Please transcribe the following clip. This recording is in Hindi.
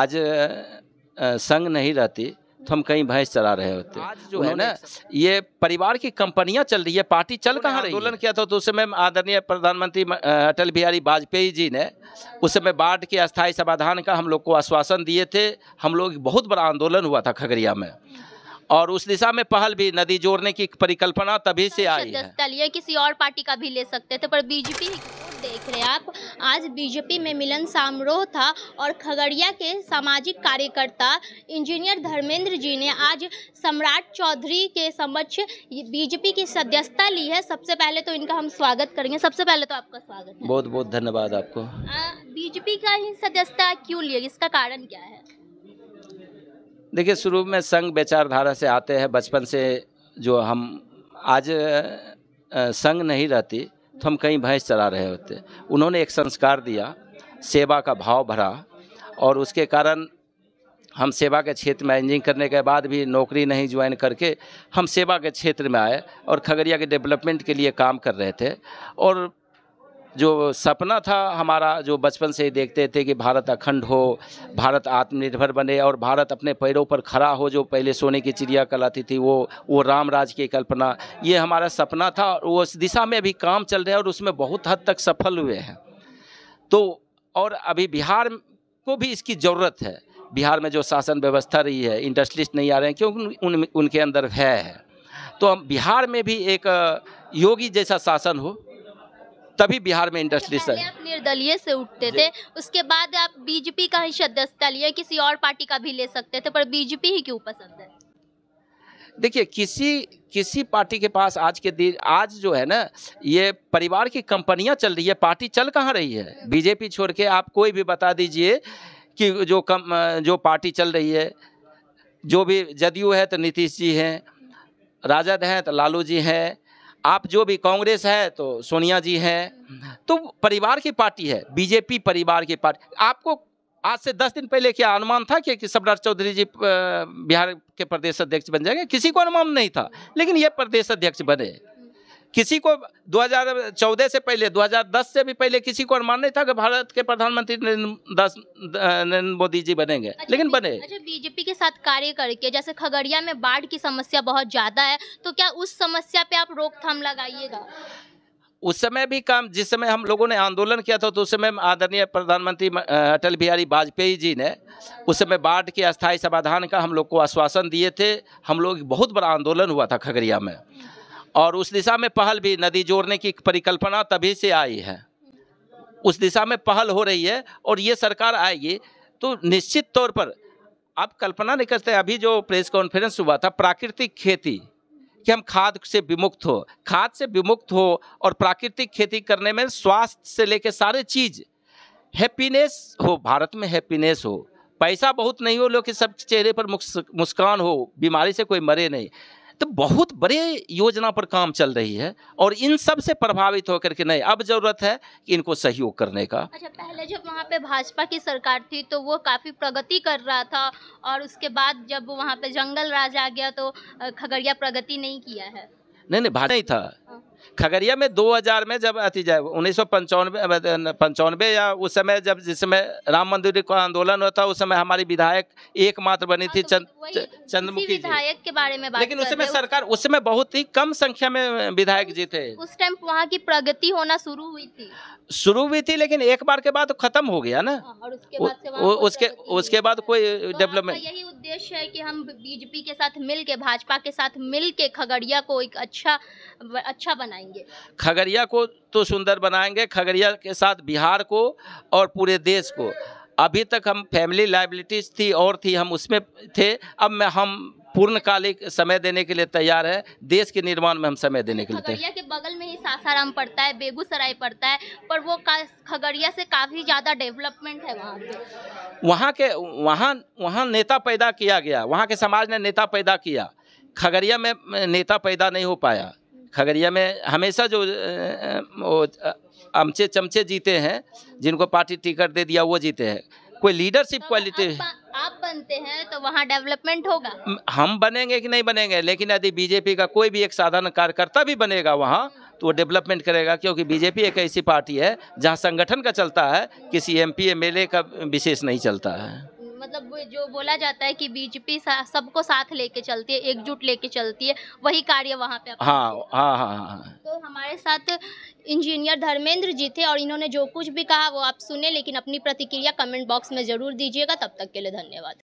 आज संग नहीं रहती तो हम कहीं भैंस चला रहे होते आज जो है ना ये परिवार की कंपनियां चल रही है पार्टी चल कहाँ रही आंदोलन किया था तो उस समय आदरणीय प्रधानमंत्री अटल बिहारी वाजपेयी जी ने उस समय बाढ़ के अस्थायी समाधान का हम लोग को आश्वासन दिए थे हम लोग बहुत बड़ा आंदोलन हुआ था खगड़िया में और उस दिशा में पहल भी नदी जोड़ने की परिकल्पना तभी से आई है किसी और पार्टी का भी ले सकते थे पर बीजेपी देख रहे हैं आप आज बीजेपी में मिलन समारोह था और खगड़िया के सामाजिक कार्यकर्ता इंजीनियर धर्मेंद्र जी ने आज सम्राट चौधरी के समक्ष बीजेपी की सदस्यता ली है सबसे पहले तो इनका हम स्वागत करेंगे सबसे पहले तो आपका स्वागत है। बहुत बहुत धन्यवाद आपको बीजेपी का ही सदस्यता क्यों लिए इसका कारण क्या है देखिए शुरू में संघ विचारधारा से आते हैं बचपन से जो हम आज संघ नहीं रहती तो हम कहीं भैंस चला रहे होते उन्होंने एक संस्कार दिया सेवा का भाव भरा और उसके कारण हम सेवा के क्षेत्र में इंजीनियरिंग करने के बाद भी नौकरी नहीं ज्वाइन करके हम सेवा के क्षेत्र में आए और खगड़िया के डेवलपमेंट के लिए काम कर रहे थे और जो सपना था हमारा जो बचपन से ही देखते थे कि भारत अखंड हो भारत आत्मनिर्भर बने और भारत अपने पैरों पर खड़ा हो जो पहले सोने की चिड़िया कहलाती थी वो वो राम राज की कल्पना ये हमारा सपना था और उस दिशा में अभी काम चल रहे हैं और उसमें बहुत हद तक सफल हुए हैं तो और अभी बिहार को भी इसकी ज़रूरत है बिहार में जो शासन व्यवस्था रही है इंडस्ट्रिस्ट नहीं आ रहे हैं क्योंकि उन, उनके अंदर भय है तो हम बिहार में भी एक योगी जैसा शासन हो तभी बिहार में इंडस्ट्री सर निर्दलीय से उठते थे उसके बाद आप बीजेपी का ही सदस्यता लिए किसी और पार्टी का भी ले सकते थे पर बीजेपी ही क्यों पसंद है देखिए किसी किसी पार्टी के पास आज के दिन आज जो है ना ये परिवार की कंपनियां चल रही है पार्टी चल कहाँ रही है बीजेपी छोड़ के आप कोई भी बता दीजिए कि जो कम जो पार्टी चल रही है जो भी जदयू है तो नीतीश जी हैं राजद हैं तो लालू जी हैं आप जो भी कांग्रेस है तो सोनिया जी हैं तो परिवार की पार्टी है बीजेपी परिवार की पार्टी आपको आज से दस दिन पहले क्या अनुमान था कि, कि सम्राट चौधरी जी बिहार के प्रदेश अध्यक्ष बन जाएंगे किसी को अनुमान नहीं था लेकिन ये प्रदेश अध्यक्ष बने किसी को 2014 से पहले 2010 से भी पहले किसी को अनुमान नहीं था कि भारत के प्रधानमंत्री नरेंद्र मोदी जी बनेंगे अच्छा, लेकिन बने अच्छा बीजेपी के साथ कार्य करके जैसे खगड़िया में बाढ़ की समस्या बहुत ज्यादा है तो क्या उस समस्या पे आप रोकथाम लगाइएगा उस समय भी काम जिस समय हम लोगों ने आंदोलन किया था तो उस समय आदरणीय प्रधानमंत्री अटल बिहारी वाजपेयी जी ने उस समय बाढ़ के अस्थायी समाधान का हम लोग को आश्वासन दिए थे हम लोग बहुत बड़ा आंदोलन हुआ था खगड़िया में और उस दिशा में पहल भी नदी जोड़ने की परिकल्पना तभी से आई है उस दिशा में पहल हो रही है और ये सरकार आएगी तो निश्चित तौर पर आप कल्पना नहीं करते अभी जो प्रेस कॉन्फ्रेंस हुआ था प्राकृतिक खेती कि हम खाद से विमुक्त हो खाद से विमुक्त हो और प्राकृतिक खेती करने में स्वास्थ्य से लेकर सारे चीज हैप्पीनेस हो भारत में हैप्पीनेस हो पैसा बहुत नहीं हो लोग सब चेहरे पर मुस्कान हो बीमारी से कोई मरे नहीं तो बहुत बड़े योजना पर काम चल रही है और इन सब से प्रभावित होकर के नहीं अब जरूरत है कि इनको सहयोग करने का अच्छा पहले जब वहाँ पे भाजपा की सरकार थी तो वो काफ़ी प्रगति कर रहा था और उसके बाद जब वहाँ पे जंगल राज आ गया तो खगड़िया प्रगति नहीं किया है नहीं नहीं भाजपा नहीं था खगड़िया में 2000 में जब अति जाए उन्नीस सौ पंचानवे या उस समय जब जिस समय राम मंदिर का आंदोलन था उस समय हमारी विधायक एकमात्र बनी थी हाँ, तो चंद चंद्रमुखी विधायक के बारे में बात लेकिन उस समय सरकार उस समय बहुत ही कम संख्या में विधायक जीते उस टाइम वहाँ की प्रगति होना शुरू हुई थी शुरू हुई थी लेकिन एक बार के बाद खत्म हो गया ना हाँ, और उसके बाद उसके उसके बाद कोई डेवलपमेंट तो यही उद्देश्य है कि हम बीजेपी के साथ मिल के भाजपा के साथ मिल के खगड़िया को एक अच्छा अच्छा बनाए बनाएंगे खगड़िया को तो सुंदर बनाएंगे खगड़िया के साथ बिहार को और पूरे देश को अभी तक हम फैमिली लाइबिलिटीज थी और थी हम उसमें थे अब मैं हम पूर्णकालिक समय देने के लिए तैयार है देश के निर्माण में हम समय देने के लिए खगड़िया के बगल में ही सासाराम पड़ता है बेगूसराय पड़ता है पर वो खगड़िया से काफ़ी ज़्यादा डेवलपमेंट है वहाँ पे वहाँ के वहाँ वहाँ नेता पैदा किया गया वहाँ के समाज ने नेता पैदा किया खगड़िया में नेता पैदा नहीं हो पाया खगड़िया में हमेशा जो वो अमचे चमचे जीते हैं जिनको पार्टी टिकट दे दिया वो जीते हैं कोई लीडरशिप तो क्वालिटी आप, आप बनते हैं तो वहाँ डेवलपमेंट होगा हम बनेंगे कि नहीं बनेंगे लेकिन यदि बीजेपी का कोई भी एक साधारण कार्यकर्ता भी बनेगा वहाँ तो वो डेवलपमेंट करेगा क्योंकि बीजेपी एक ऐसी पार्टी है जहाँ संगठन का चलता है किसी एम पी का विशेष नहीं चलता है जो बोला जाता है कि बीजेपी सबको साथ लेके चलती है एकजुट लेके चलती है वही कार्य वहाँ पे हाँ, हाँ हाँ हाँ हाँ तो हमारे साथ इंजीनियर धर्मेंद्र जी थे और इन्होंने जो कुछ भी कहा वो आप सुने लेकिन अपनी प्रतिक्रिया कमेंट बॉक्स में जरूर दीजिएगा तब तक के लिए धन्यवाद